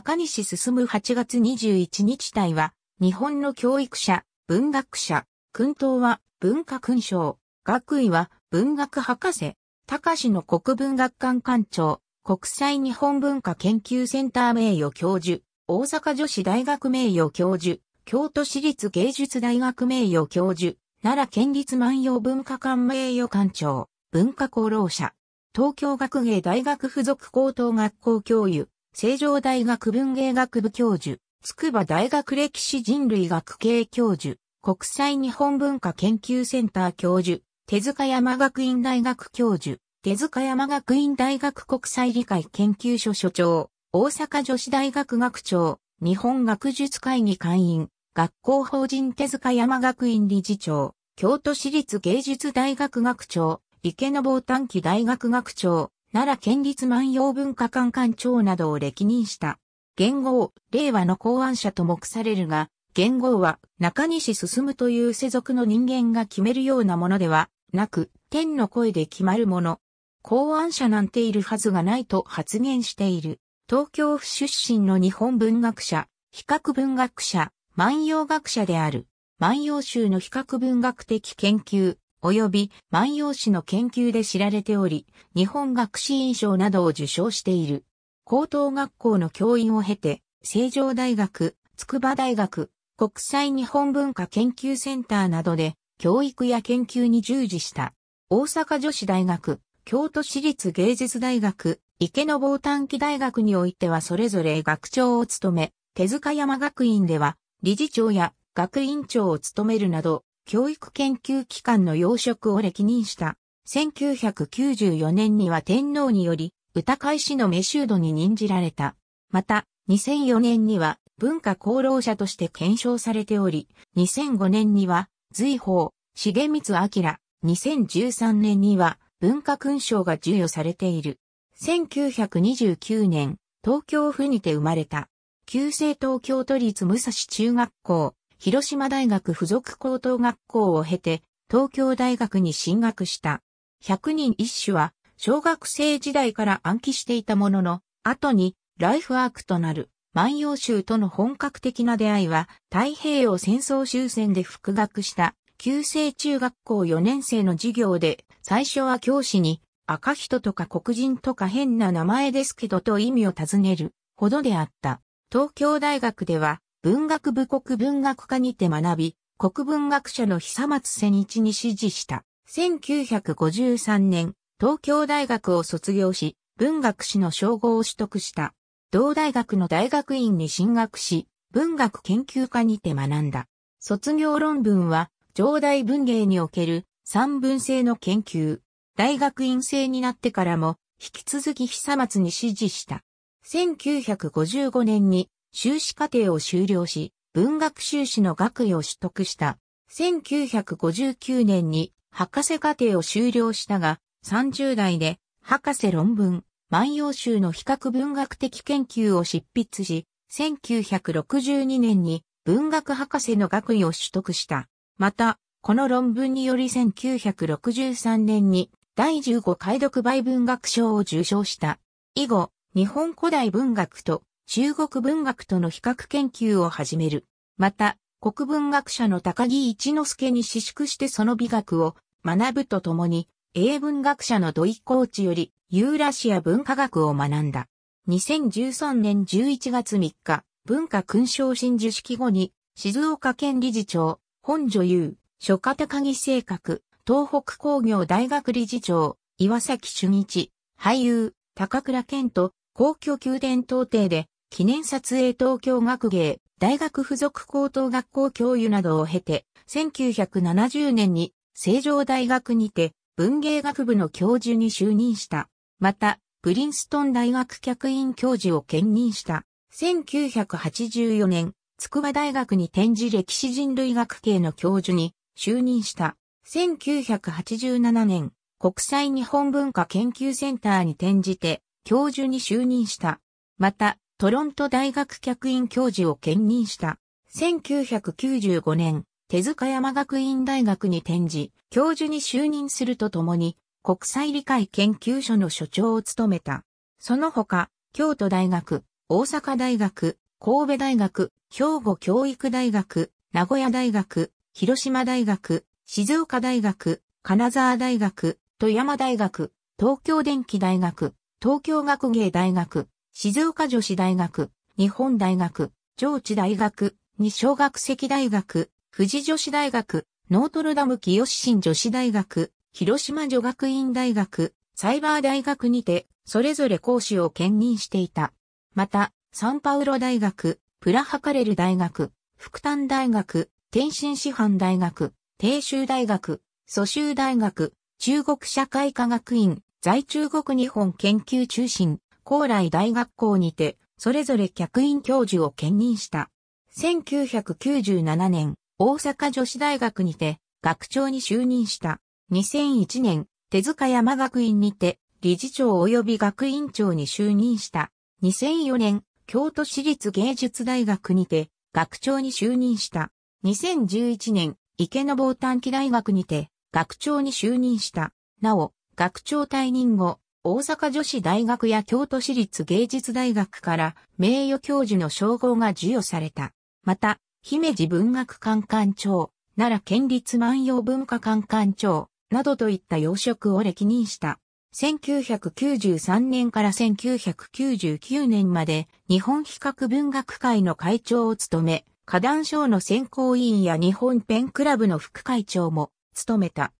中西進8月21日隊は、日本の教育者、文学者、訓東は文化勲章、学位は文学博士、高市の国文学館館長、国際日本文化研究センター名誉教授、大阪女子大学名誉教授、京都市立芸術大学名誉教授、奈良県立万葉文化館名誉館長、文化功労者、東京学芸大学附属高等学校教諭、成城大学文芸学部教授、筑波大学歴史人類学系教授、国際日本文化研究センター教授、手塚山学院大学教授、手塚山学院大学国際理解研究所所長、大阪女子大学学長、日本学術会議会員、学校法人手塚山学院理事長、京都市立芸術大学学長、池坊短期大学学長、奈良県立万葉文化館館長などを歴任した。元号、令和の考案者と目されるが、元号は中西進という世俗の人間が決めるようなものではなく、天の声で決まるもの。考案者なんているはずがないと発言している。東京府出身の日本文学者、比較文学者、万葉学者である。万葉集の比較文学的研究、及び万葉詩の研究で知られており、日本学士院賞などを受賞している。高等学校の教員を経て、成城大学、筑波大学、国際日本文化研究センターなどで教育や研究に従事した。大阪女子大学、京都市立芸術大学、池坊短期大学においてはそれぞれ学長を務め、手塚山学院では理事長や学院長を務めるなど教育研究機関の要職を歴任した。1994年には天皇により、歌会士のメシュードに任じられた。また、2004年には文化功労者として検証されており、2005年には、随法、重光明、2013年には文化勲章が授与されている。1929年、東京府にて生まれた。旧制東京都立武蔵中学校、広島大学附属高等学校を経て、東京大学に進学した。100人一首は、小学生時代から暗記していたものの、後に、ライフワークとなる、万葉集との本格的な出会いは、太平洋戦争終戦で復学した、旧制中学校4年生の授業で、最初は教師に、赤人とか黒人とか変な名前ですけどと意味を尋ねるほどであった。東京大学では、文学部国文学科にて学び、国文学者の久松千一に支持した。1953年、東京大学を卒業し、文学士の称号を取得した。同大学の大学院に進学し、文学研究科にて学んだ。卒業論文は、上代文芸における三文制の研究。大学院生になってからも、引き続き久松に支持した。1955年に修士課程を修了し、文学修士の学位を取得した。1959年に博士課程を修了したが、30代で博士論文、万葉集の比較文学的研究を執筆し、1962年に文学博士の学位を取得した。また、この論文により1963年に第15回読売文学賞を受賞した。以後、日本古代文学と中国文学との比較研究を始める。また、国文学者の高木一之助に私縮してその美学を学ぶとともに、英文学者の土井コーチよりユーラシア文化学を学んだ。2013年11月3日、文化勲章新珠式後に、静岡県理事長、本女優、諸家高木正格、東北工業大学理事長、岩崎俊一、俳優、高倉健と、皇居宮殿東邸で、記念撮影東京学芸、大学附属高等学校教諭などを経て、1970年に成城大学にて文芸学部の教授に就任した。また、プリンストン大学客員教授を兼任した。1984年、筑波大学に展示歴史人類学系の教授に就任した。1987年、国際日本文化研究センターに転じて教授に就任した。また、トロント大学客員教授を兼任した。1995年、手塚山学院大学に転じ、教授に就任するとともに、国際理解研究所の所長を務めた。その他、京都大学、大阪大学、神戸大学、兵庫教育大学、名古屋大学、広島大学、静岡大学、金沢大学、富山大学、東京電機大学、東京学芸大学、静岡女子大学、日本大学、上智大学、二小学籍大学、富士女子大学、ノートルダム清新女子大学、広島女学院大学、サイバー大学にて、それぞれ講師を兼任していた。また、サンパウロ大学、プラハカレル大学、福丹大学、天津師範大学、帝州大学、蘇州大学、中国社会科学院、在中国日本研究中心、高麗大学校にて、それぞれ客員教授を兼任した。1997年、大阪女子大学にて、学長に就任した。2001年、手塚山学院にて、理事長及び学院長に就任した。2004年、京都市立芸術大学にて、学長に就任した。2011年、池坊短期大学にて、学長に就任した。なお、学長退任後、大阪女子大学や京都市立芸術大学から名誉教授の称号が授与された。また、姫路文学館館長、奈良県立万葉文化館館長、などといった要職を歴任した。1993年から1999年まで日本比較文学会の会長を務め、花壇賞の選考委員や日本ペンクラブの副会長も務めた。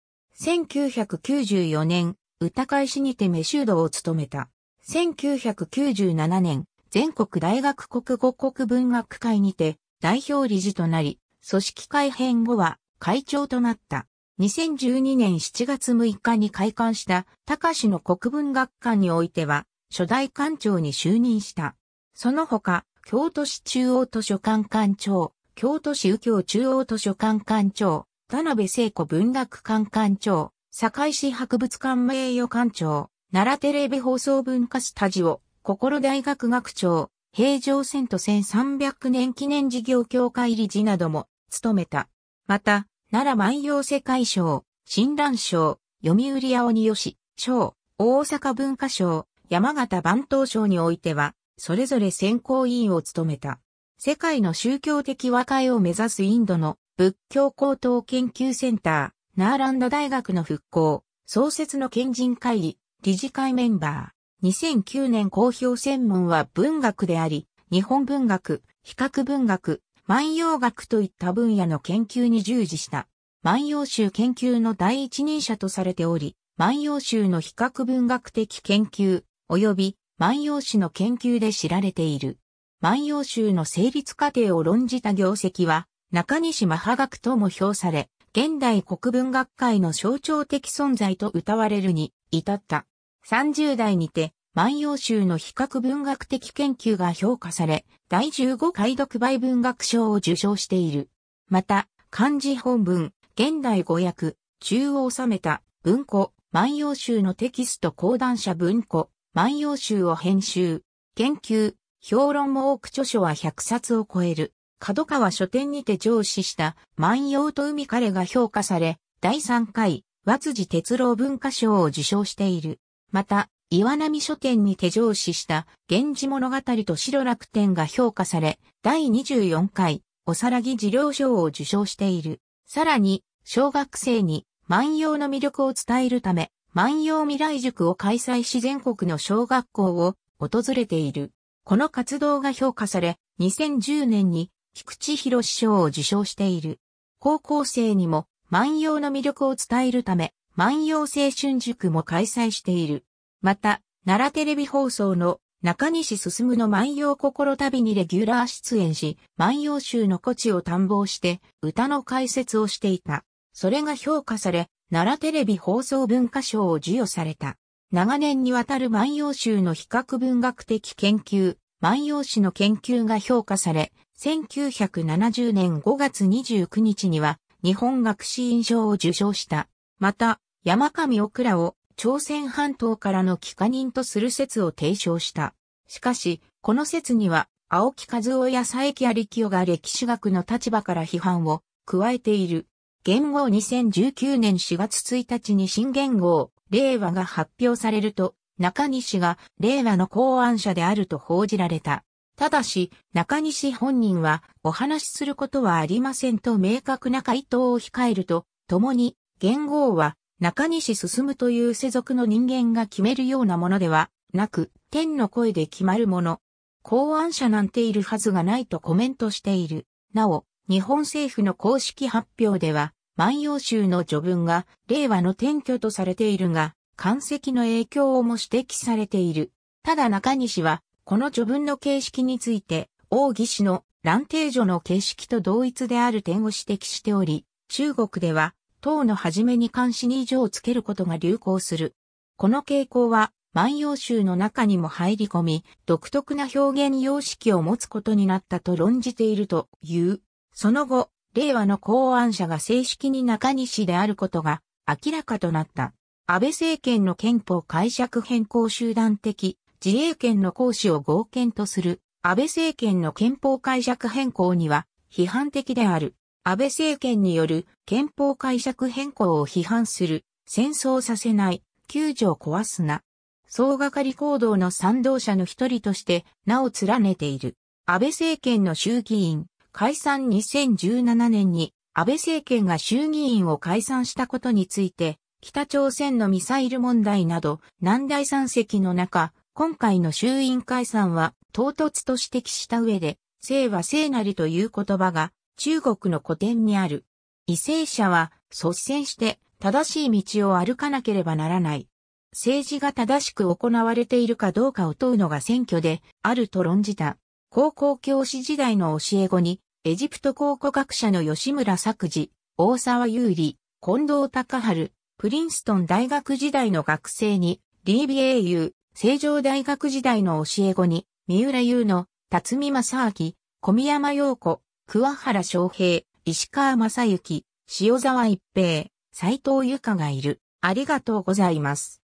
1994年、歌会市にてメシュードを務めた。1997年、全国大学国語国文学会にて代表理事となり、組織改編後は会長となった。2012年7月6日に開館した高市の国文学館においては、初代館長に就任した。その他、京都市中央図書館館長、京都市右京中央図書館館長、田辺聖子文学館館長、堺市博物館名誉館長、奈良テレビ放送文化スタジオ、心大学学長、平城遷都1300年記念事業協会理事なども務めた。また、奈良万葉世界賞、新蘭賞、読売青によし、賞、大阪文化賞、山形番頭賞においては、それぞれ選考委員を務めた。世界の宗教的和解を目指すインドの仏教高等研究センター、ナーランド大学の復興、創設の賢人会議、理事会メンバー。2009年公表専門は文学であり、日本文学、比較文学、万葉学といった分野の研究に従事した。万葉集研究の第一人者とされており、万葉集の比較文学的研究、及び万葉集の研究で知られている。万葉集の成立過程を論じた業績は、中西マハ学とも評され、現代国文学界の象徴的存在と歌われるに至った。30代にて、万葉集の比較文学的研究が評価され、第15回読売文学賞を受賞している。また、漢字本文、現代語訳、中央収めた文庫、万葉集のテキスト講談社文庫、万葉集を編集、研究、評論も多く著書は100冊を超える。角川書店にて上司した万葉と海彼が評価され、第3回、和辻哲郎文化賞を受賞している。また、岩波書店にて上司した源氏物語と白楽天が評価され、第24回、おさらぎ事業賞を受賞している。さらに、小学生に万葉の魅力を伝えるため、万葉未来塾を開催し全国の小学校を訪れている。この活動が評価され、2010年に菊池博賞を受賞している。高校生にも万葉の魅力を伝えるため、万葉青春塾も開催している。また、奈良テレビ放送の中西進の万葉心旅にレギュラー出演し、万葉集の古地を探訪して歌の解説をしていた。それが評価され、奈良テレビ放送文化賞を授与された。長年にわたる万葉集の比較文学的研究、万葉詩の研究が評価され、1970年5月29日には日本学士院賞を受賞した。また、山上オクラを朝鮮半島からの帰化人とする説を提唱した。しかし、この説には、青木和夫や佐伯有清が歴史学の立場から批判を加えている。元号2019年4月1日に新元号、令和が発表されると、中西が令和の考案者であると報じられた。ただし、中西本人はお話しすることはありませんと明確な回答を控えると、共に、元号は中西進という世俗の人間が決めるようなものではなく、天の声で決まるもの。考案者なんているはずがないとコメントしている。なお、日本政府の公式発表では、万葉集の序文が令和の転居とされているが、漢石の影響をも指摘されている。ただ中西は、この序文の形式について、王義氏の乱定序の形式と同一である点を指摘しており、中国では、唐の初めに漢詩に以をつけることが流行する。この傾向は、万葉集の中にも入り込み、独特な表現様式を持つことになったと論じているという。その後、令和の公安者が正式に中西であることが明らかとなった。安倍政権の憲法解釈変更集団的自衛権の行使を合憲とする安倍政権の憲法解釈変更には批判的である。安倍政権による憲法解釈変更を批判する。戦争させない。救助を壊すな。総がかり行動の賛同者の一人として名を連ねている。安倍政権の衆議院解散2017年に安倍政権が衆議院を解散したことについて北朝鮮のミサイル問題など難題山積の中今回の衆院解散は唐突と指摘した上で、生は聖なりという言葉が中国の古典にある。為政者は率先して正しい道を歩かなければならない。政治が正しく行われているかどうかを問うのが選挙であると論じた。高校教師時代の教え子に、エジプト考古学者の吉村作治、大沢優里、近藤隆春、プリンストン大学時代の学生に、リービエーユ成城大学時代の教え子に、三浦優の、辰巳正明、小宮山陽子、桑原昌平、石川正幸、塩沢一平、斎藤由香がいる。ありがとうございます。